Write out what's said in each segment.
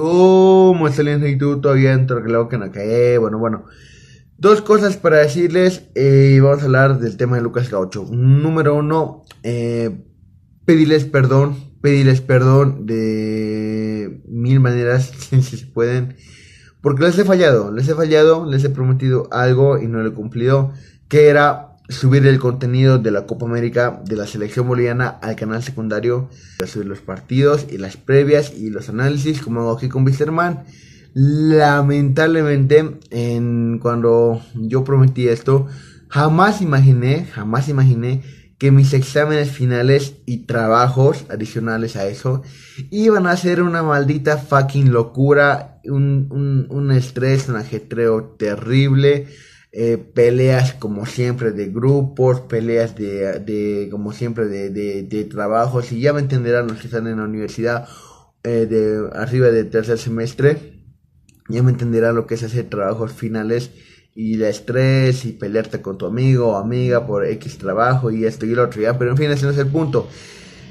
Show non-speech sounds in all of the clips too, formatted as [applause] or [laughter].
¿Cómo está el instituto? Todavía claro que no. cae, bueno, bueno. Dos cosas para decirles. Y eh, vamos a hablar del tema de Lucas Gaucho. Número uno, eh, pedirles perdón. Pedirles perdón de mil maneras, [laughs] si se pueden. Porque les he fallado, les he fallado, les he prometido algo y no lo he cumplido. Que era subir el contenido de la Copa América de la selección boliviana al canal secundario, subir los partidos y las previas y los análisis, como hago aquí con Visterman. Lamentablemente, en, cuando yo prometí esto, jamás imaginé, jamás imaginé que mis exámenes finales y trabajos adicionales a eso iban a ser una maldita fucking locura, un, un estrés, un ajetreo terrible eh, peleas como siempre de grupos, peleas de, como siempre de, de, trabajos y ya me entenderán los que están en la universidad eh, de arriba del tercer semestre, ya me entenderán lo que es hacer trabajos finales y el estrés y pelearte con tu amigo o amiga por X trabajo y esto y lo otro, ya, pero en fin, ese no es el punto.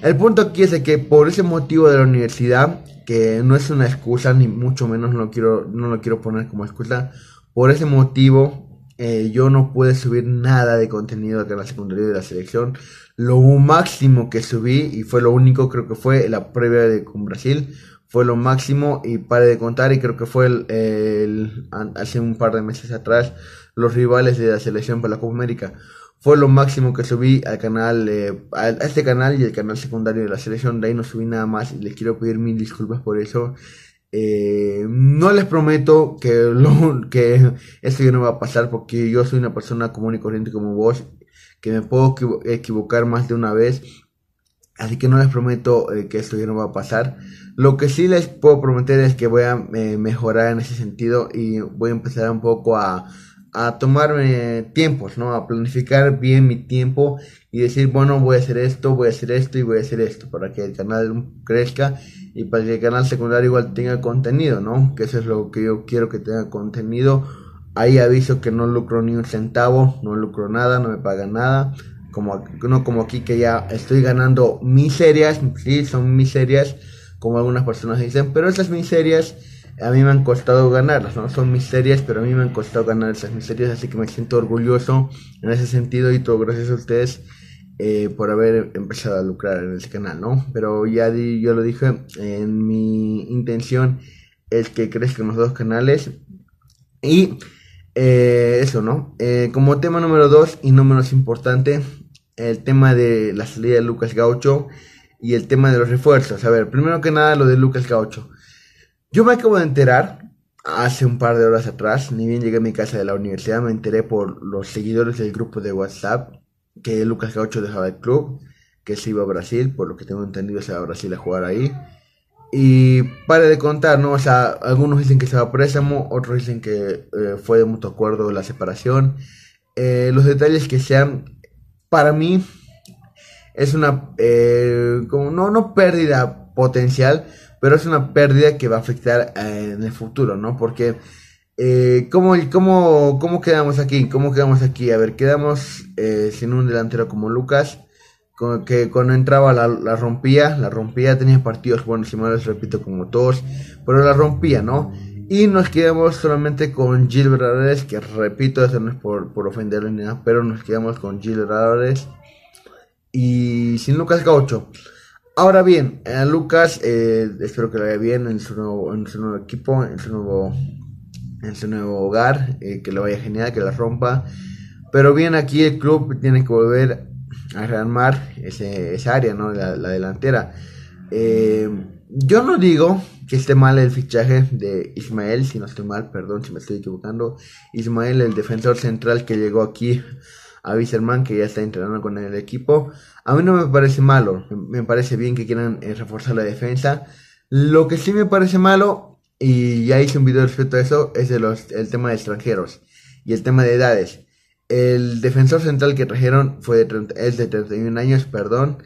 El punto aquí es de que por ese motivo de la universidad, que no es una excusa, ni mucho menos no quiero, no lo quiero poner como excusa, por ese motivo eh, yo no pude subir nada de contenido acá canal la secundaria de la selección. Lo máximo que subí, y fue lo único, creo que fue la previa de con Brasil, fue lo máximo y pare de contar y creo que fue el, el, hace un par de meses atrás los rivales de la selección para la Copa América fue lo máximo que subí al canal eh, a este canal y el canal secundario de la selección de ahí no subí nada más y les quiero pedir mil disculpas por eso eh, no les prometo que, lo, [laughs] eso ya no va a pasar porque yo soy una persona común y corriente como vos, que me puedo equivocar más de una vez. Así que no les prometo eh, que esto ya no va a pasar. Lo que sí les puedo prometer es que voy a eh, mejorar en ese sentido y voy a empezar un poco a a tomarme tiempos, ¿no? A planificar bien mi tiempo y decir, bueno, voy a hacer esto, voy a hacer esto y voy a hacer esto para que el canal crezca y para que el canal secundario igual tenga contenido, ¿no? Que eso es lo que yo quiero que tenga contenido. Ahí aviso que no lucro ni un centavo, no lucro nada, no me pagan nada. Como, como aquí que ya estoy ganando miserias, sí, son miserias, como algunas personas dicen, pero esas miserias a mí me han costado ganarlas, ¿no? Son misterias pero a mí me han costado ganar esas miserias, así que me siento orgulloso en ese sentido y todo gracias a ustedes eh, por haber empezado a lucrar en este canal, ¿no? Pero ya yo lo dije, en mi intención es que crezcan los dos canales y eh, eso, ¿no? Eh, como tema número dos y no menos importante, el tema de la salida de Lucas Gaucho y el tema de los refuerzos. A ver, primero que nada lo de Lucas Gaucho. Yo me acabo de enterar hace un par de horas atrás, ni bien llegué a mi casa de la universidad, me enteré por los seguidores del grupo de WhatsApp que Lucas Gaucho dejaba el club, que se iba a Brasil, por lo que tengo entendido se va a Brasil a jugar ahí. Y para de contar, ¿no? O sea, algunos dicen que se va a préstamo, otros dicen que eh, fue de mutuo acuerdo la separación. Eh, los detalles que sean, para mí, es una, eh, como no, no pérdida potencial, pero es una pérdida que va a afectar eh, en el futuro, ¿no? Porque, eh, ¿cómo, cómo, cómo, quedamos aquí? ¿Cómo quedamos aquí? A ver, quedamos eh, sin un delantero como Lucas, que cuando entraba la, rompía, la rompía, tenía partidos, buenos y mal les repito, como todos, pero la rompía, ¿no? Y nos quedamos solamente con Gil que repito, eso no es por, por ofenderlo ni nada, pero nos quedamos con Gil y sin Lucas Gaucho. Ahora bien, a eh, Lucas, eh, espero que lo vaya bien en su nuevo, en su nuevo equipo, en su nuevo, en su nuevo hogar, eh, que lo vaya genial, que la rompa. Pero bien, aquí el club tiene que volver a rearmar ese, esa área, ¿no? La, delantera. yo no digo que esté mal el fichaje de Ismael, si no estoy mal, perdón si me estoy equivocando. Ismael, el defensor central que llegó aquí a que ya está entrenando con el equipo. A mí no me parece malo, me parece bien que quieran eh, reforzar la defensa. Lo que sí me parece malo, y ya hice un video respecto a eso, es los, el tema de extranjeros y el tema de edades. El defensor central que trajeron fue de es de 31 años, perdón.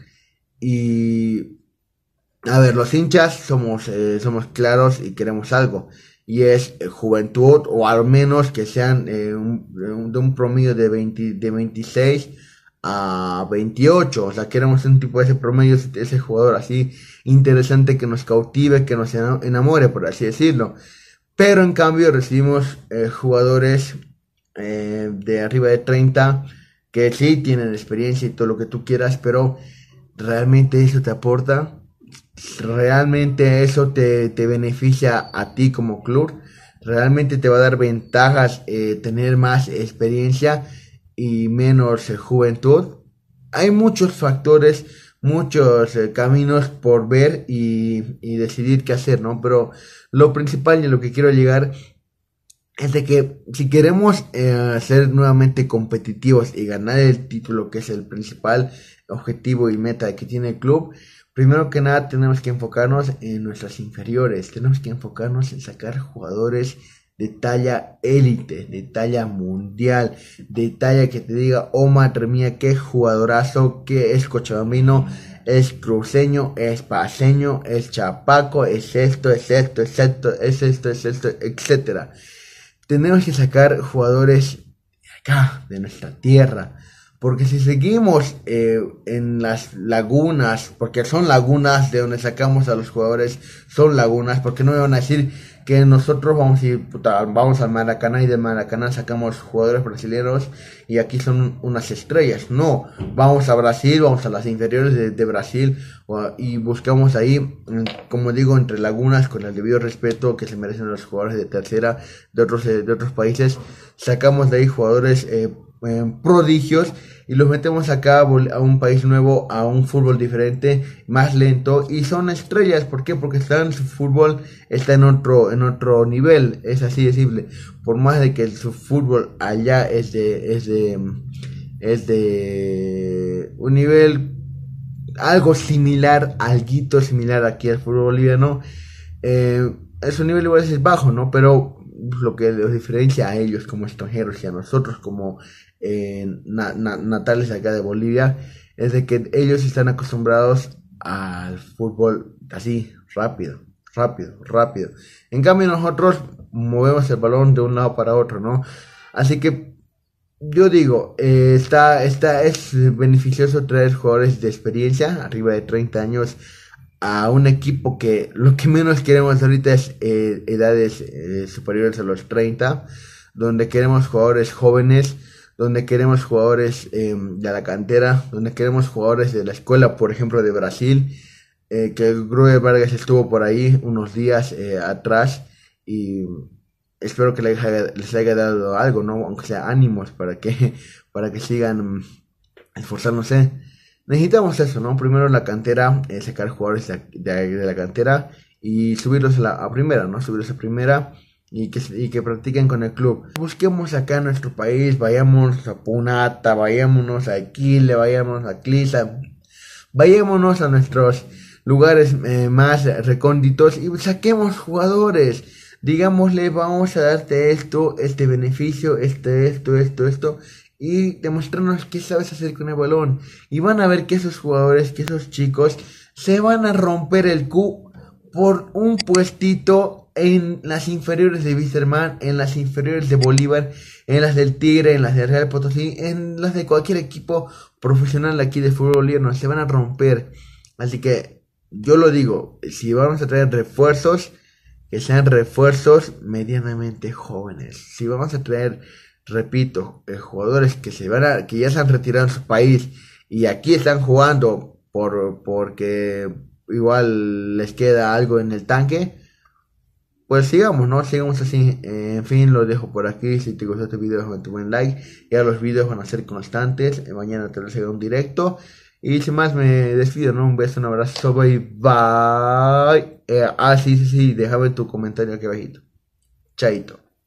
Y a ver, los hinchas somos, eh, somos claros y queremos algo y es eh, juventud o al menos que sean eh, de un promedio de, 20, de 26 a 28. O sea, queremos un tipo de ese promedio, ese jugador así interesante que nos cautive, que nos enamore, por así decirlo. Pero en cambio recibimos eh, jugadores de arriba de 30 que sí tienen experiencia y todo lo que tú quieras, pero realmente eso te aporta realmente eso te, te, beneficia a ti como club, realmente te va a dar ventajas eh, tener más experiencia y menos eh, juventud. Hay muchos factores, muchos eh, caminos por ver y, y, decidir qué hacer, ¿no? Pero lo principal y lo que quiero llegar es de que si queremos ser nuevamente competitivos y ganar el título, que es el principal objetivo y meta que tiene el club, Primero que nada tenemos que enfocarnos en nuestras inferiores, tenemos que enfocarnos en sacar jugadores de talla élite, de talla mundial, de talla que te diga, oh madre mía, qué jugadorazo, que es cochabamino, es cruceño, es paseño, es chapaco, es esto, es esto, es esto, es esto, es esto, etcétera. Tenemos que sacar jugadores de acá, de nuestra tierra, porque si seguimos eh, en las lagunas, porque son lagunas de donde sacamos a los jugadores, son lagunas, porque no me van a decir que nosotros vamos a ir, vamos al Maracaná y de Maracaná sacamos jugadores brasileños y aquí son unas estrellas. No, vamos a Brasil, vamos a las inferiores de, Brasil y buscamos ahí, como digo, entre lagunas, con el debido respeto que se merecen los jugadores de tercera de otros, de otros países, sacamos de ahí jugadores eh, eh, prodigios y los metemos acá a un país nuevo, a un fútbol diferente, más lento y son estrellas, ¿por qué? Porque están su fútbol está en otro en otro nivel, es así de simple. Por más de que su fútbol allá es de es de un nivel algo similar, algo similar aquí al fútbol boliviano, eh, es un nivel igual es bajo, ¿no? Pero lo que los diferencia a ellos como extranjeros y a nosotros como eh, natales acá de Bolivia, es de que ellos están acostumbrados al fútbol así, rápido, rápido, rápido. En cambio nosotros movemos el balón de un lado para otro, ¿no? Así que yo digo, eh, está, está, es beneficioso traer jugadores de experiencia, arriba de 30 años, a un equipo que lo que menos queremos ahorita es eh, edades superiores a los 30, donde queremos jugadores jóvenes, donde queremos jugadores em, de la cantera, donde queremos jugadores de la escuela, por ejemplo, de Brasil, eh, que Grue Vargas estuvo por ahí unos días eh, atrás y espero que les haya, dado algo, ¿no? aunque sea ánimos para que, [laughs] para que sigan esforzándose. Necesitamos eso, ¿no? Primero la cantera, eh, sacar jugadores de, la cantera y subirlos a, la, primera, ¿no? Subirlos a primera y que, practiquen con el club. Busquemos acá en nuestro país, vayamos a Punata, vayámonos a Aquile vayámonos a Clisa, vayámonos a nuestros lugares eh, más recónditos y saquemos jugadores. Digámosle, vamos a darte esto, este beneficio, este, esto, esto, esto, y demostrarnos que sabes hacer con el balón. Y van a ver que esos jugadores, que esos chicos, se van a romper el Q por un puestito en las inferiores de Wisterman, en las inferiores de Bolívar, en las del Tigre, en las de Real Potosí, en las de cualquier equipo profesional aquí de fútbol boliviano, se van a romper. Así que yo lo digo, si vamos a traer refuerzos, que sean refuerzos medianamente jóvenes. Si vamos a traer, repito, eh, jugadores que se van que ya se han retirado de su país y aquí están jugando por porque igual les queda algo en el tanque, pues sigamos, ¿no? Sigamos así. Eh, en fin, lo dejo por aquí. Si te gustó este video, déjame tu buen like. Ya los videos van a ser constantes. Eh, mañana te lo un directo. Y sin más, me despido, ¿no? Un beso, un abrazo, bye bye. Eh, ah, sí, sí, sí, déjame tu comentario aquí abajito. Chaito.